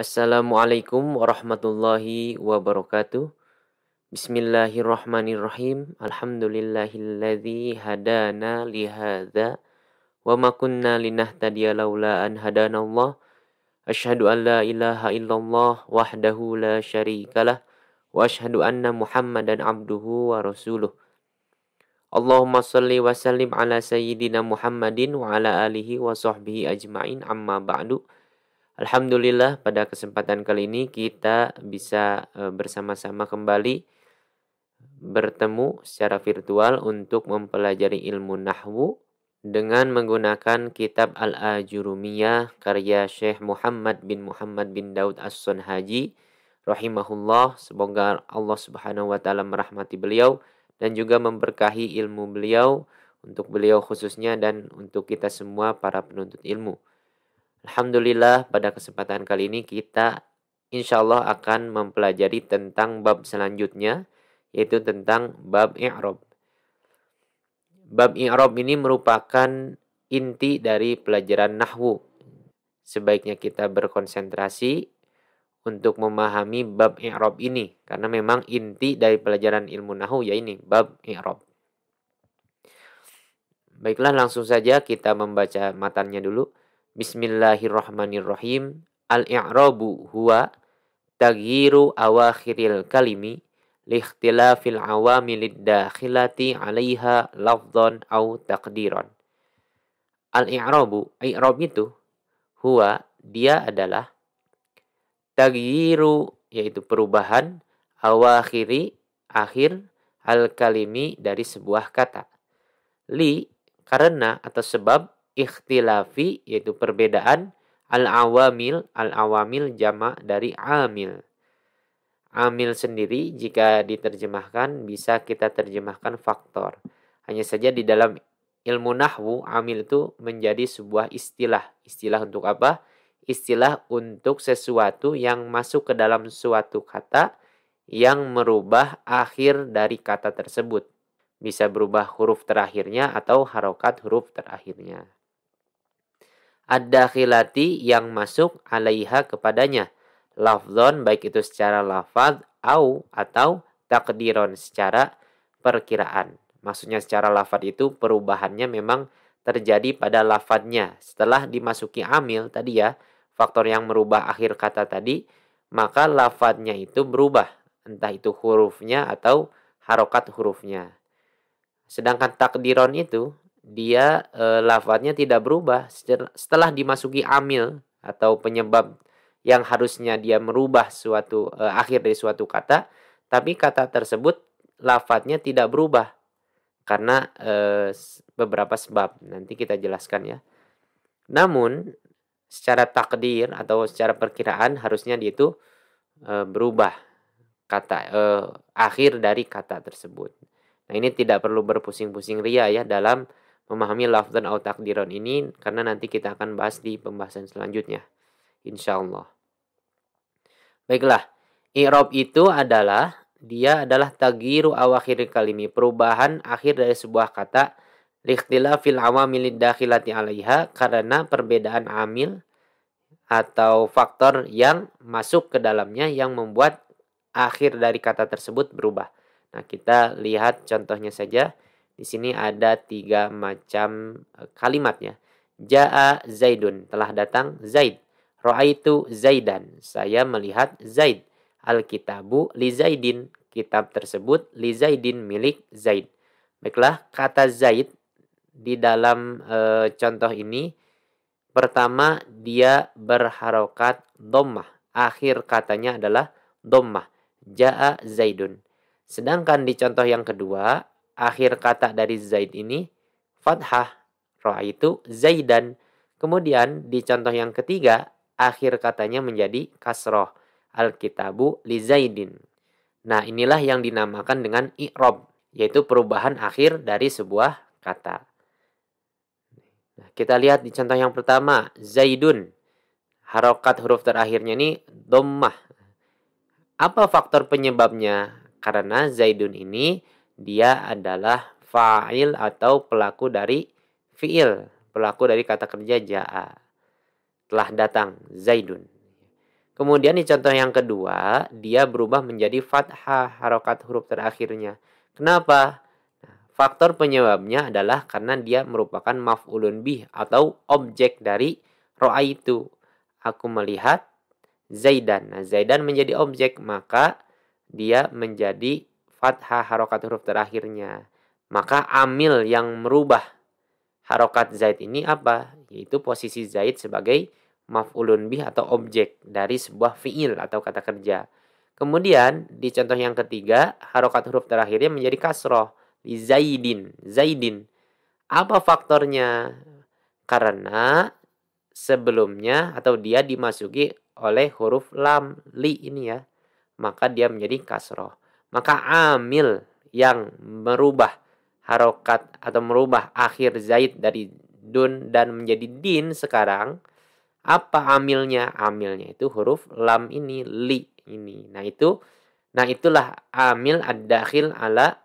Assalamualaikum warahmatullahi wabarakatuh. Bismillahirrahmanirrahim. Alhamdulillahilladzi hadana lihada wa ma kunna linahtadiya laula an hadanallah. Asyhadu an la ilaha illallah wahdahu la syarikalah wa asyhadu anna Muhammadan abduhu wa rasuluh. Allahumma salli wa sallim ala sayyidina Muhammadin wa ala alihi wa sahbihi ajma'in amma ba'du. Alhamdulillah pada kesempatan kali ini kita bisa eh, bersama-sama kembali bertemu secara virtual untuk mempelajari ilmu nahwu dengan menggunakan kitab Al-Ajurumiyah karya Syekh Muhammad bin Muhammad bin Daud as Haji rahimahullah semoga Allah Subhanahu wa taala merahmati beliau dan juga memberkahi ilmu beliau untuk beliau khususnya dan untuk kita semua para penuntut ilmu. Alhamdulillah pada kesempatan kali ini kita insya Allah akan mempelajari tentang bab selanjutnya yaitu tentang bab i'rab. Bab i'rab ini merupakan inti dari pelajaran nahwu. Sebaiknya kita berkonsentrasi untuk memahami bab i'rab ini karena memang inti dari pelajaran ilmu nahwu ya ini bab i'rab. Baiklah langsung saja kita membaca matanya dulu. Bismillahirrahmanirrahim. Al-i'rabu huwa taghyiru awakhiril kalimi liikhtilafil awamilid dakhilati 'alaiha lafdhan au taqdiran. Al-i'rabu, i'rab itu huwa dia adalah taghyiru yaitu perubahan awakhiri akhir al kalimi dari sebuah kata li karena atau sebab ikhtilafi yaitu perbedaan al-awamil al-awamil jama dari amil amil sendiri jika diterjemahkan bisa kita terjemahkan faktor hanya saja di dalam ilmu nahwu amil itu menjadi sebuah istilah istilah untuk apa istilah untuk sesuatu yang masuk ke dalam suatu kata yang merubah akhir dari kata tersebut bisa berubah huruf terakhirnya atau harokat huruf terakhirnya ada khilati yang masuk alaiha kepadanya. Lafzon baik itu secara lafaz au atau takdiron secara perkiraan. Maksudnya secara lafad itu perubahannya memang terjadi pada lafadnya. Setelah dimasuki amil tadi ya, faktor yang merubah akhir kata tadi, maka lafadnya itu berubah. Entah itu hurufnya atau harokat hurufnya. Sedangkan takdiron itu dia e, lafadznya tidak berubah setelah dimasuki amil atau penyebab yang harusnya dia merubah suatu e, akhir dari suatu kata tapi kata tersebut lafadznya tidak berubah karena e, beberapa sebab nanti kita jelaskan ya namun secara takdir atau secara perkiraan harusnya dia itu e, berubah kata e, akhir dari kata tersebut nah ini tidak perlu berpusing-pusing ria ya dalam memahami lafzan atau takdiron ini karena nanti kita akan bahas di pembahasan selanjutnya. insyaallah. Baiklah, i'rab itu adalah dia adalah tagiru awakhir kalimi, perubahan akhir dari sebuah kata fil awamil dakhilati alaiha karena perbedaan amil atau faktor yang masuk ke dalamnya yang membuat akhir dari kata tersebut berubah. Nah, kita lihat contohnya saja. Di sini ada tiga macam eh, kalimatnya. Ja'a Zaidun, telah datang Zaid. Ra'aitu Zaidan, saya melihat Zaid. Alkitabu li Zaidin, kitab tersebut li Zaidin milik Zaid. Baiklah, kata Zaid di dalam e, contoh ini pertama dia berharokat dommah. Akhir katanya adalah dommah. Ja'a Zaidun. Sedangkan di contoh yang kedua akhir kata dari Zaid ini fathah roh itu Zaidan. Kemudian di contoh yang ketiga akhir katanya menjadi kasroh alkitabu li Zaidin. Nah inilah yang dinamakan dengan i'rob yaitu perubahan akhir dari sebuah kata. Nah, kita lihat di contoh yang pertama Zaidun harokat huruf terakhirnya ini dommah. Apa faktor penyebabnya? Karena Zaidun ini dia adalah fa'il atau pelaku dari fi'il, pelaku dari kata kerja ja'a. Telah datang Zaidun. Kemudian di contoh yang kedua, dia berubah menjadi fathah harokat huruf terakhirnya. Kenapa? Nah, faktor penyebabnya adalah karena dia merupakan maf'ulun bih atau objek dari ro'a itu. Aku melihat Zaidan. Nah, Zaidan menjadi objek, maka dia menjadi fathah harokat huruf terakhirnya. Maka amil yang merubah harokat zaid ini apa? Yaitu posisi zaid sebagai maf'ulun bih atau objek dari sebuah fi'il atau kata kerja. Kemudian di contoh yang ketiga, harokat huruf terakhirnya menjadi kasroh. zaidin, zaidin. Apa faktornya? Karena sebelumnya atau dia dimasuki oleh huruf lam li ini ya maka dia menjadi kasroh maka amil yang merubah harokat atau merubah akhir zaid dari dun dan menjadi din sekarang apa amilnya amilnya itu huruf lam ini li ini nah itu nah itulah amil ad-dakhil ala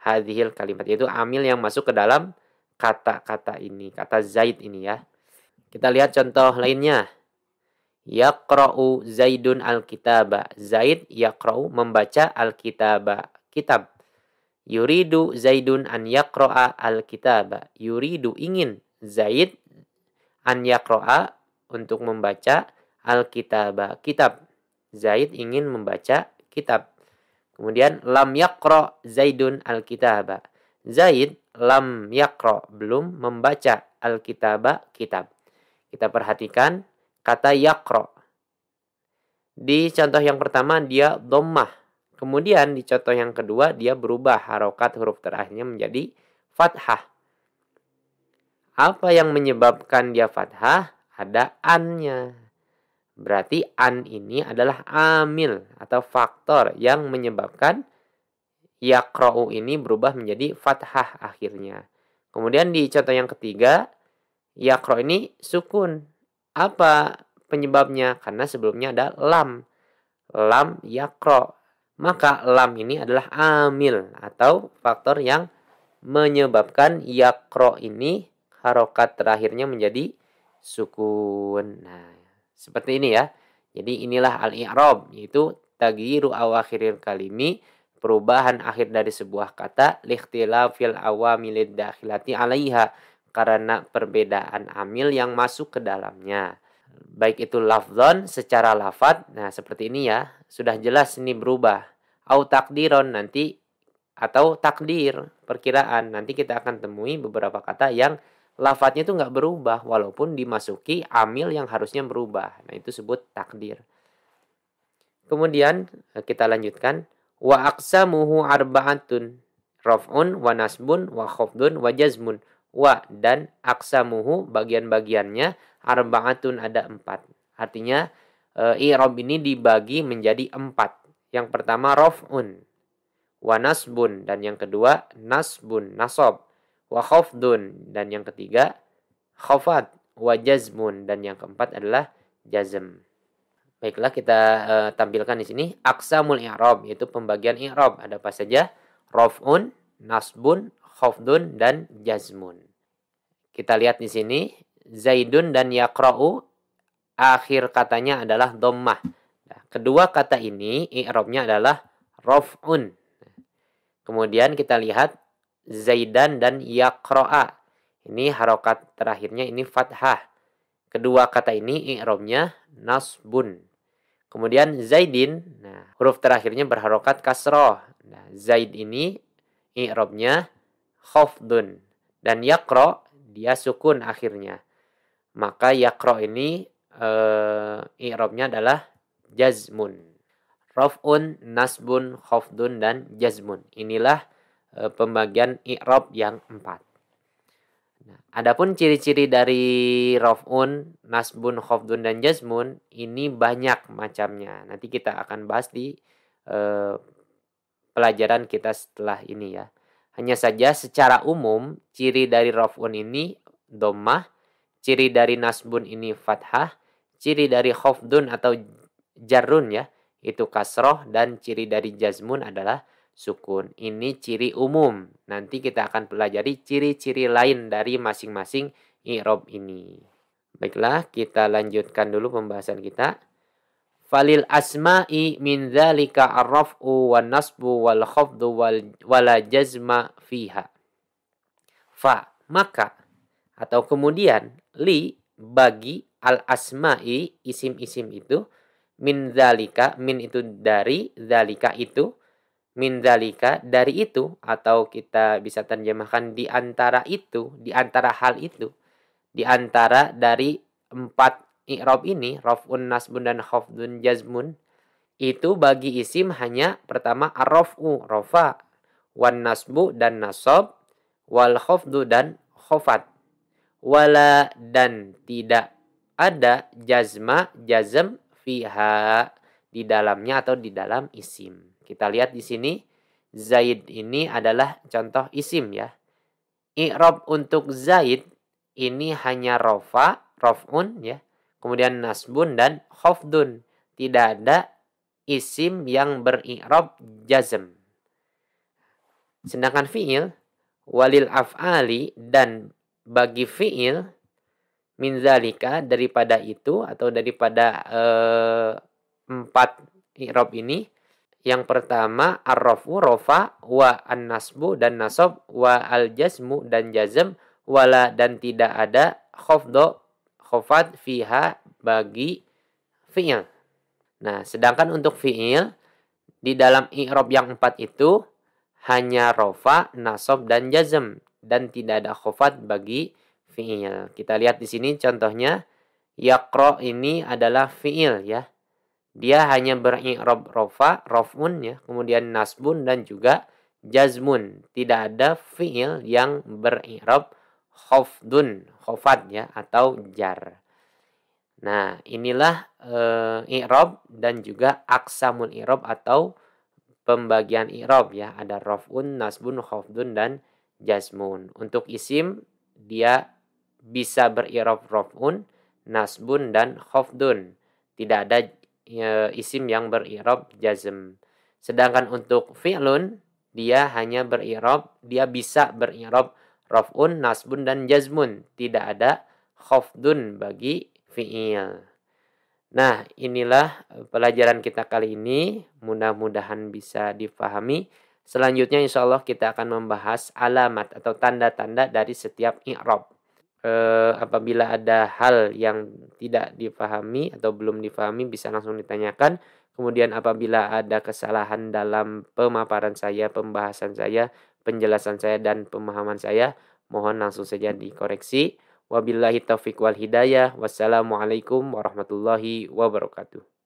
hadhil kalimat yaitu amil yang masuk ke dalam kata-kata ini kata zaid ini ya kita lihat contoh lainnya Yaqra'u Zaidun al-kitaba. Zaid yaqra'u membaca al-kitaba. Kitab. Yuridu Zaidun an yaqra'a al-kitaba. Yuridu ingin Zaid an yaqra'a untuk membaca al-kitaba. Kitab. Zaid ingin membaca kitab. Kemudian lam yaqra Zaidun al-kitaba. Zaid lam yaqra belum membaca al-kitaba kitab. Kita perhatikan kata yakro. Di contoh yang pertama dia domah. Kemudian di contoh yang kedua dia berubah harokat huruf terakhirnya menjadi fathah. Apa yang menyebabkan dia fathah? Ada annya. Berarti an ini adalah amil atau faktor yang menyebabkan yakro'u ini berubah menjadi fathah akhirnya. Kemudian di contoh yang ketiga, yakro ini sukun. Apa penyebabnya? Karena sebelumnya ada lam. Lam yakro. Maka lam ini adalah amil atau faktor yang menyebabkan yakro ini harokat terakhirnya menjadi sukun. Nah, seperti ini ya. Jadi inilah al-i'rab yaitu tagiru awakhirir kalimi perubahan akhir dari sebuah kata lihtilafil awamilid dakhilati alaiha karena perbedaan amil yang masuk ke dalamnya. Baik itu lafzon secara lafat, nah seperti ini ya, sudah jelas ini berubah. Au takdiron nanti atau takdir perkiraan nanti kita akan temui beberapa kata yang lafadnya itu nggak berubah walaupun dimasuki amil yang harusnya berubah nah itu sebut takdir kemudian eh, kita lanjutkan wa aqsamuhu arbaatun raf'un wa nasbun wa wa wa dan aksamuhu bagian-bagiannya arbaatun ada empat. Artinya e, i'rab ini dibagi menjadi empat. Yang pertama rof'un wa dan yang kedua nasbun nasob wa dan yang ketiga khafat wa dan yang keempat adalah jazm. Baiklah kita e, tampilkan di sini aksamul i'rab yaitu pembagian i'rab ada apa saja rof'un nasbun khafdun dan jazmun. Kita lihat di sini Zaidun dan yakra'u akhir katanya adalah dommah. Nah, kedua kata ini i'rabnya adalah Rofun. Kemudian kita lihat Zaidan dan Yakroa, Ini harokat terakhirnya ini fathah. Kedua kata ini i'rabnya nasbun. Kemudian Zaidin, nah, huruf terakhirnya berharokat kasroh. Nah, Zaid ini i'rabnya khafdun dan yakro dia sukun akhirnya maka yakro ini uh, i'rabnya adalah jazmun rofun nasbun khafdun dan jazmun inilah eh, pembagian i'rab yang empat Nah, adapun ciri-ciri dari rofun, nasbun, khofdun dan jazmun ini banyak macamnya. Nanti kita akan bahas di eh, pelajaran kita setelah ini ya. Hanya saja secara umum ciri dari rof'un ini domah, ciri dari nasbun ini fathah, ciri dari khofdun atau jarun ya itu kasroh dan ciri dari jazmun adalah sukun. Ini ciri umum. Nanti kita akan pelajari ciri-ciri lain dari masing-masing i'rob ini. Baiklah, kita lanjutkan dulu pembahasan kita falil asma'i min dzalika arrafu wan nasbu wal khafdu wal wala jazma fiha fa maka atau kemudian li bagi al asma'i isim-isim itu min dhalika min itu dari dhalika itu min dhalika dari itu atau kita bisa terjemahkan di antara itu di antara hal itu di antara dari empat i'rab ini raf'un nasbun dan khafdun jazmun itu bagi isim hanya pertama arrafu rofa wan nasbu dan nasab wal khafdu dan khafat, wala dan tidak ada jazma jazm fiha di dalamnya atau di dalam isim. Kita lihat di sini Zaid ini adalah contoh isim ya. I'rab untuk Zaid ini hanya rofa, rof'un ya. Kemudian nasbun dan khofdun. Tidak ada isim yang beri'rob jazm. Sedangkan fi'il walil af'ali dan bagi fi'il min zalika daripada itu atau daripada eh, empat i'rob ini yang pertama arrofu rofa wa an-nasbu dan nasob wa al-jazmu dan jazm wala dan tidak ada khofdo khofat fiha bagi fi'il. Nah, sedangkan untuk fi'il, di dalam i'rob yang empat itu, hanya rofa, nasob, dan jazm. Dan tidak ada khofat bagi fi'il. Kita lihat di sini contohnya, yakro ini adalah fi'il ya. Dia hanya berikrob rofa, rofun ya, kemudian nasbun dan juga jazmun. Tidak ada fi'il yang beri'rob khofdun khofat ya atau jar nah inilah e, eh, i'rob dan juga aksamul i'rob atau pembagian i'rob ya ada rofun nasbun khofdun dan jasmun untuk isim dia bisa berirob rofun nasbun dan khofdun tidak ada e, isim yang berirob jazm sedangkan untuk fi'lun dia hanya berirob dia bisa berirob raf'un, nasbun dan jazmun. Tidak ada khafdun bagi fi'il. Nah, inilah pelajaran kita kali ini. Mudah-mudahan bisa difahami. Selanjutnya insya Allah kita akan membahas alamat atau tanda-tanda dari setiap i'rab. E, apabila ada hal yang tidak difahami atau belum difahami bisa langsung ditanyakan. Kemudian apabila ada kesalahan dalam pemaparan saya, pembahasan saya, penjelasan saya dan pemahaman saya. Mohon langsung saja dikoreksi. Wabillahi taufiq wal hidayah. Wassalamualaikum warahmatullahi wabarakatuh.